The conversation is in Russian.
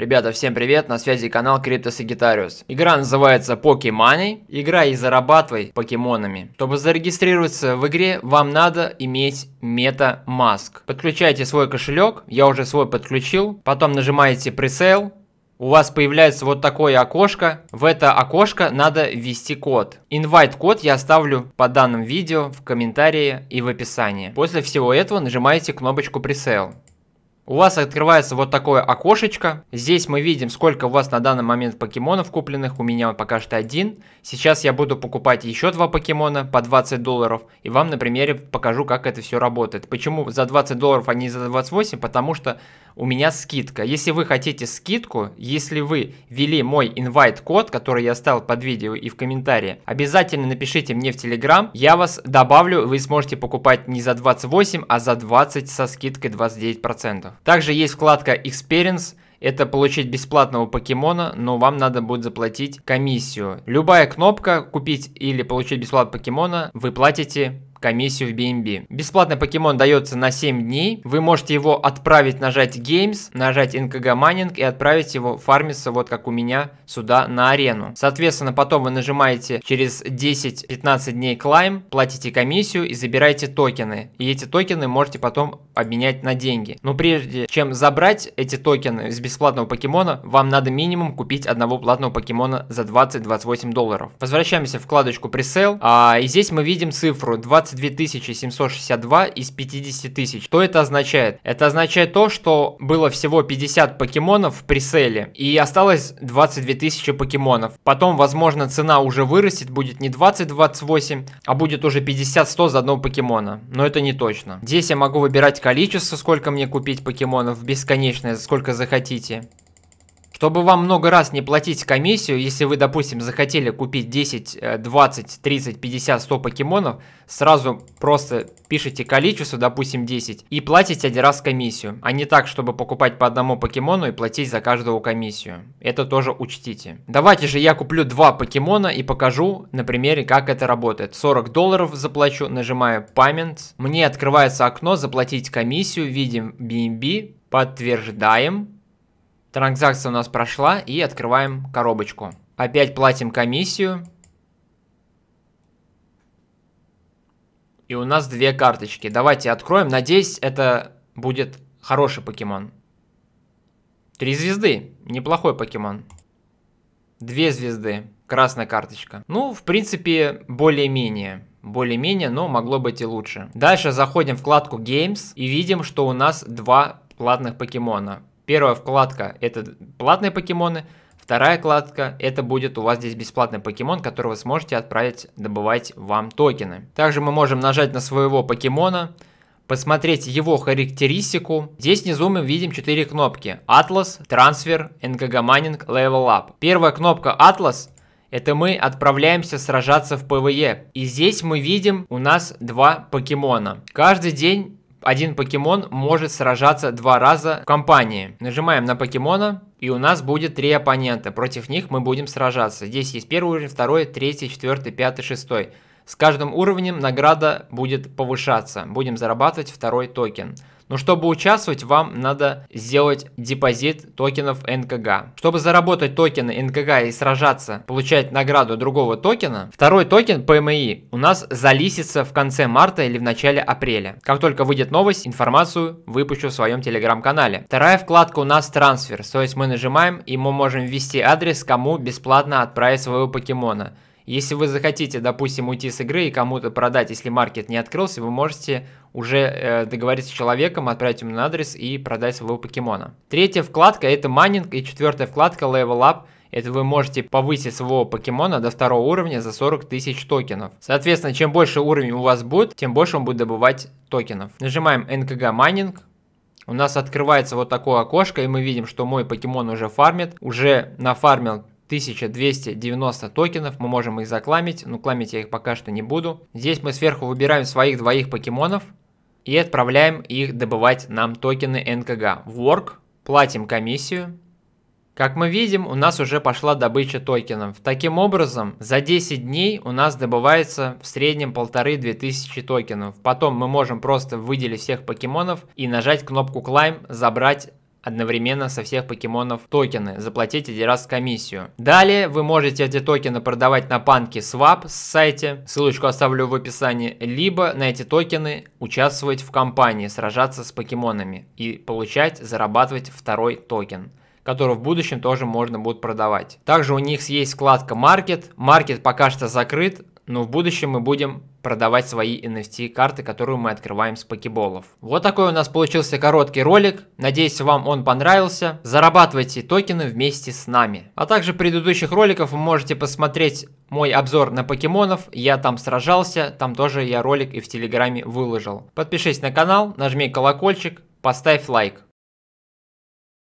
Ребята, всем привет, на связи канал Крипто Сагитариус. Игра называется Покемани. Играй и зарабатывай покемонами. Чтобы зарегистрироваться в игре, вам надо иметь MetaMask. Подключайте свой кошелек, я уже свой подключил. Потом нажимаете пресейл, у вас появляется вот такое окошко. В это окошко надо ввести код. Invite код я оставлю по данным видео в комментарии и в описании. После всего этого нажимаете кнопочку пресейл. У вас открывается вот такое окошечко. Здесь мы видим, сколько у вас на данный момент покемонов купленных. У меня пока что один. Сейчас я буду покупать еще два покемона по 20 долларов. И вам на примере покажу, как это все работает. Почему за 20 долларов, а не за 28? Потому что у меня скидка. Если вы хотите скидку, если вы ввели мой инвайт-код, который я оставил под видео и в комментарии, обязательно напишите мне в Телеграм. Я вас добавлю, вы сможете покупать не за 28, а за 20 со скидкой 29%. Также есть вкладка Experience, это получить бесплатного покемона, но вам надо будет заплатить комиссию. Любая кнопка «Купить» или «Получить бесплатно покемона» вы платите комиссию в BNB. Бесплатный покемон дается на 7 дней. Вы можете его отправить, нажать Games, нажать NKG Mining и отправить его фармиться, вот как у меня, сюда на арену. Соответственно, потом вы нажимаете через 10-15 дней Climb, платите комиссию и забираете токены. И эти токены можете потом обменять на деньги. Но прежде чем забрать эти токены с бесплатного покемона, вам надо минимум купить одного платного покемона за 20-28 долларов. Возвращаемся в вкладочку Presale. А, и здесь мы видим цифру 20 22 762 из 50 тысяч. Что это означает? Это означает то, что было всего 50 покемонов в преселе и осталось 22 тысячи покемонов. Потом, возможно, цена уже вырастет, будет не 20-28, а будет уже 50-100 за одного покемона. Но это не точно. Здесь я могу выбирать количество, сколько мне купить покемонов, бесконечное, сколько захотите. Чтобы вам много раз не платить комиссию, если вы, допустим, захотели купить 10, 20, 30, 50, 100 покемонов, сразу просто пишите количество, допустим, 10, и платите один раз комиссию, а не так, чтобы покупать по одному покемону и платить за каждого комиссию. Это тоже учтите. Давайте же я куплю 2 покемона и покажу на примере, как это работает. 40 долларов заплачу, нажимаю Payment. Мне открывается окно «Заплатить комиссию», видим BNB, подтверждаем. Транзакция у нас прошла и открываем коробочку. Опять платим комиссию. И у нас две карточки. Давайте откроем. Надеюсь, это будет хороший покемон. Три звезды. Неплохой покемон. Две звезды. Красная карточка. Ну, в принципе, более-менее. Более-менее, но могло быть и лучше. Дальше заходим в вкладку Games и видим, что у нас два платных покемона. Первая вкладка это платные покемоны, вторая вкладка это будет у вас здесь бесплатный покемон, который вы сможете отправить добывать вам токены. Также мы можем нажать на своего покемона, посмотреть его характеристику. Здесь внизу мы видим 4 кнопки. Атлас, трансфер, NGG майнинг, level up. Первая кнопка Атлас это мы отправляемся сражаться в ПВЕ. И здесь мы видим у нас два покемона. Каждый день один покемон может сражаться два раза в компании. Нажимаем на покемона, и у нас будет три оппонента. Против них мы будем сражаться. Здесь есть первый уровень, второй, третий, четвертый, пятый, шестой. С каждым уровнем награда будет повышаться. Будем зарабатывать второй токен. Но чтобы участвовать, вам надо сделать депозит токенов НКГ. Чтобы заработать токены НКГ и сражаться, получать награду другого токена, второй токен ПМИ у нас залисится в конце марта или в начале апреля. Как только выйдет новость, информацию выпущу в своем телеграм-канале. Вторая вкладка у нас трансфер, то есть мы нажимаем и мы можем ввести адрес, кому бесплатно отправить своего покемона. Если вы захотите, допустим, уйти с игры и кому-то продать, если маркет не открылся, вы можете уже э, договориться с человеком, отправить ему на адрес и продать своего покемона. Третья вкладка это майнинг и четвертая вкладка level up. Это вы можете повысить своего покемона до второго уровня за 40 тысяч токенов. Соответственно, чем больше уровень у вас будет, тем больше он будет добывать токенов. Нажимаем NKG майнинг. У нас открывается вот такое окошко, и мы видим, что мой покемон уже фармит, уже нафармил 1290 токенов. Мы можем их закламить, но ну, кламить я их пока что не буду. Здесь мы сверху выбираем своих двоих покемонов и отправляем их добывать нам токены НКГ. В Work платим комиссию. Как мы видим, у нас уже пошла добыча токенов. Таким образом, за 10 дней у нас добывается в среднем 1500-2000 тысячи токенов. Потом мы можем просто выделить всех покемонов и нажать кнопку Climb, забрать одновременно со всех покемонов токены. Заплатите один раз комиссию. Далее вы можете эти токены продавать на панке Swap с сайте, ссылочку оставлю в описании, либо на эти токены участвовать в кампании, сражаться с покемонами и получать, зарабатывать второй токен которые в будущем тоже можно будет продавать. Также у них есть вкладка Market. Market пока что закрыт, но в будущем мы будем продавать свои NFT-карты, которые мы открываем с покеболов. Вот такой у нас получился короткий ролик. Надеюсь, вам он понравился. Зарабатывайте токены вместе с нами. А также предыдущих роликов вы можете посмотреть мой обзор на покемонов. Я там сражался, там тоже я ролик и в Телеграме выложил. Подпишись на канал, нажми колокольчик, поставь лайк.